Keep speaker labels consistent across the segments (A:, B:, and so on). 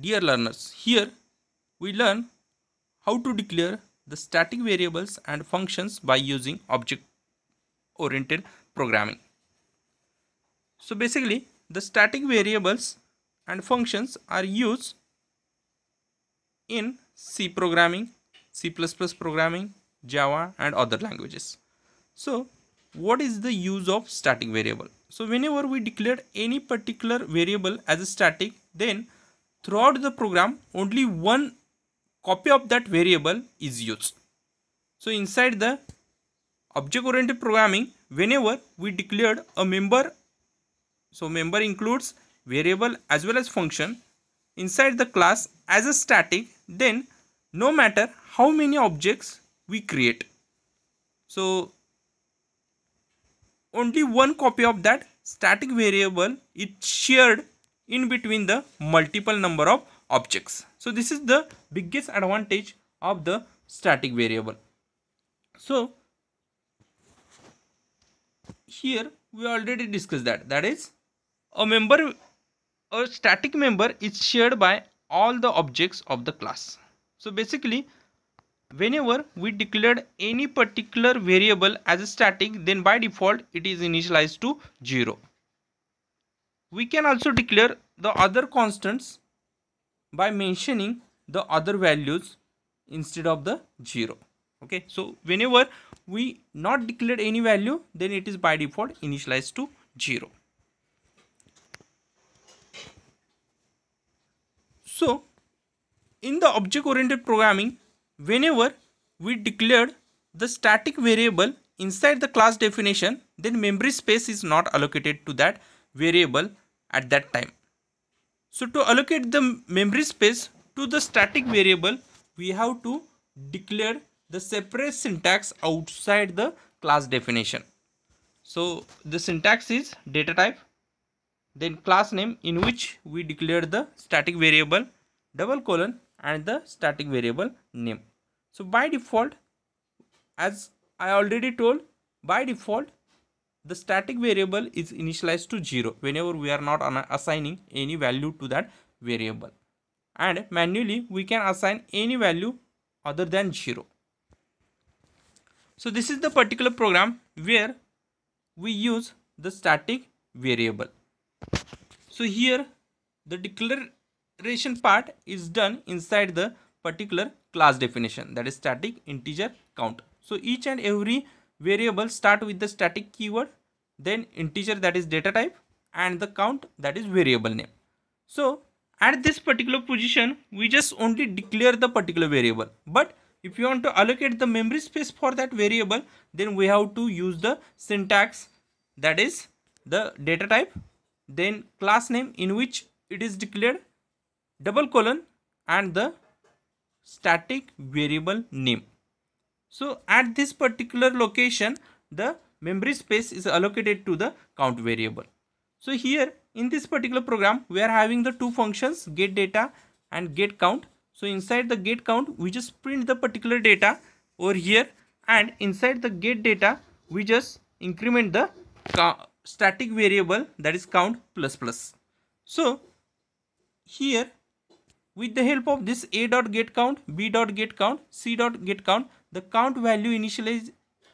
A: Dear learners, here we learn how to declare the static variables and functions by using object-oriented programming. So basically, the static variables and functions are used in C programming, C++ programming, Java and other languages. So what is the use of static variable? So whenever we declare any particular variable as static, then throughout the program only one copy of that variable is used. So inside the object oriented programming whenever we declared a member so member includes variable as well as function inside the class as a static then no matter how many objects we create so only one copy of that static variable is shared in between the multiple number of objects. So this is the biggest advantage of the static variable. So here we already discussed that that is a member a static member is shared by all the objects of the class. So basically whenever we declared any particular variable as static then by default it is initialized to 0 we can also declare the other constants by mentioning the other values instead of the 0 okay so whenever we not declare any value then it is by default initialized to 0 so in the object oriented programming whenever we declared the static variable inside the class definition then memory space is not allocated to that variable at that time. So to allocate the memory space to the static variable, we have to declare the separate syntax outside the class definition. So the syntax is data type, then class name in which we declare the static variable, double colon and the static variable name. So by default, as I already told, by default the static variable is initialized to 0 whenever we are not assigning any value to that variable and manually we can assign any value other than 0 so this is the particular program where we use the static variable so here the declaration part is done inside the particular class definition that is static integer count so each and every variable start with the static keyword then integer that is data type and the count that is variable name so at this particular position we just only declare the particular variable but if you want to allocate the memory space for that variable then we have to use the syntax that is the data type then class name in which it is declared double colon and the static variable name so at this particular location the memory space is allocated to the count variable. So here in this particular program we are having the two functions get data and get count. So inside the get count we just print the particular data over here and inside the get data we just increment the static variable that is count plus plus. So here with the help of this a dot get count, b dot get count, c dot get count, the count value initialize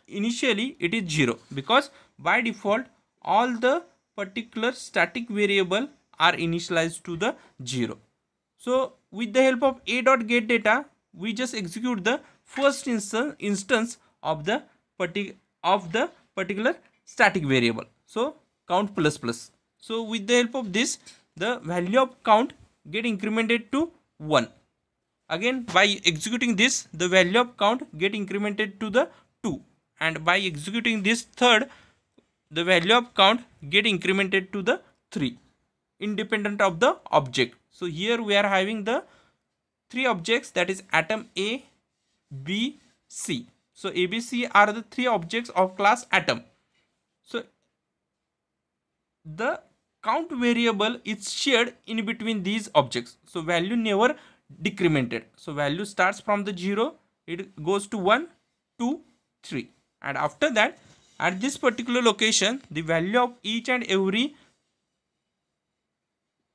A: initially it is 0 because by default all the particular static variable are initialized to the 0. So with the help of a dot get data we just execute the first instance instance of the partic of the particular static variable. So count plus plus. So with the help of this the value of count get incremented to 1. Again by executing this the value of count get incremented to the and by executing this third the value of count get incremented to the 3 independent of the object so here we are having the three objects that is atom a b c so a b c are the three objects of class atom so the count variable is shared in between these objects so value never decremented so value starts from the 0 it goes to 1 2 3 and after that at this particular location the value of each and every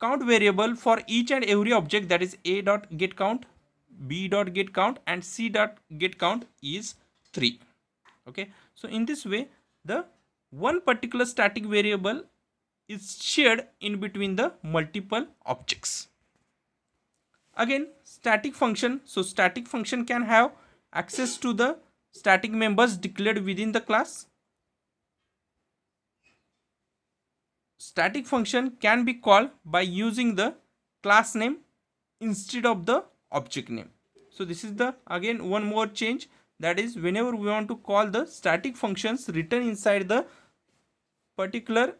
A: count variable for each and every object that is a dot get count b dot get count and c dot get count is 3 okay so in this way the one particular static variable is shared in between the multiple objects again static function so static function can have access to the static members declared within the class. Static function can be called by using the class name instead of the object name. So this is the again one more change that is whenever we want to call the static functions written inside the particular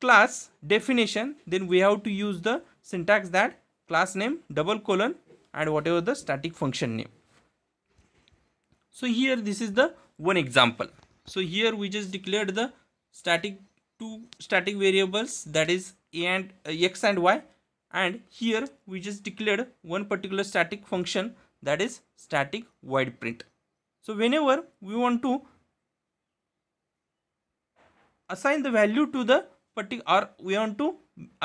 A: class definition then we have to use the syntax that class name double colon and whatever the static function name so here this is the one example so here we just declared the static two static variables that is a and uh, x and y and here we just declared one particular static function that is static void print so whenever we want to assign the value to the particular or we want to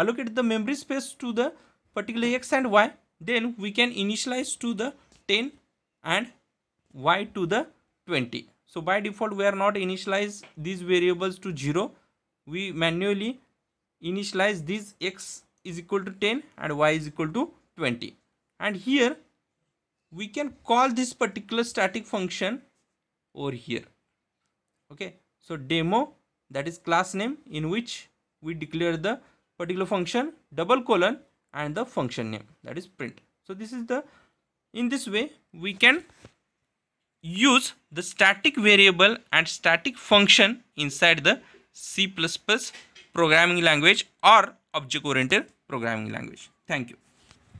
A: allocate the memory space to the particular x and y then we can initialize to the 10 and y to the 20 so by default we are not initialize these variables to 0 we manually initialize this x is equal to 10 and y is equal to 20 and here we can call this particular static function over here okay so demo that is class name in which we declare the particular function double colon and the function name that is print so this is the in this way we can use the static variable and static function inside the C++ programming language or object-oriented programming language. Thank you.